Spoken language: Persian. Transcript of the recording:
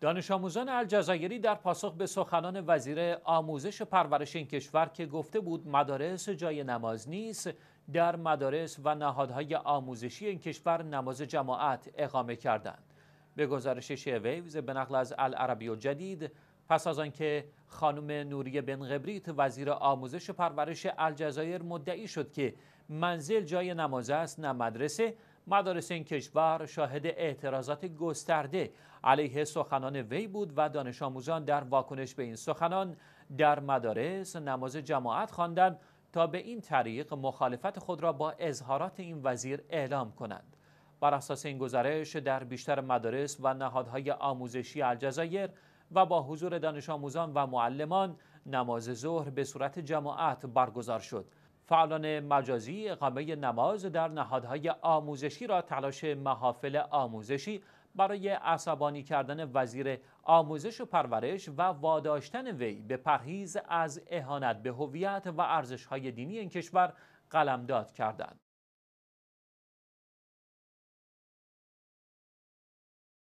دانش آموزان الجزایری در پاسخ به سخنان وزیر آموزش و پرورش این کشور که گفته بود مدارس جای نماز نیست در مدارس و نهادهای آموزشی این کشور نماز جماعت اقامه کردند به گزارش شیویوز به نقل از العربی جدید پس از آنکه خانم نوری بن غبریت وزیر آموزش و پرورش الجزایر مدعی شد که منزل جای نماز است نه مدرسه مدارس این کشور شاهد اعتراضات گسترده علیه سخنان وی بود و دانش آموزان در واکنش به این سخنان در مدارس نماز جماعت خواندند تا به این طریق مخالفت خود را با اظهارات این وزیر اعلام کنند بر اساس این گزارش در بیشتر مدارس و نهادهای آموزشی الجزایر و با حضور دانش آموزان و معلمان نماز ظهر به صورت جماعت برگزار شد فعالان مجازی اقامه نماز در نهادهای آموزشی را تلاش محافل آموزشی برای عصبانی کردن وزیر آموزش و پرورش و واداشتن وی به پرهیز از اهانت به هویت و ارزشهای دینی این کشور قلمداد کردند.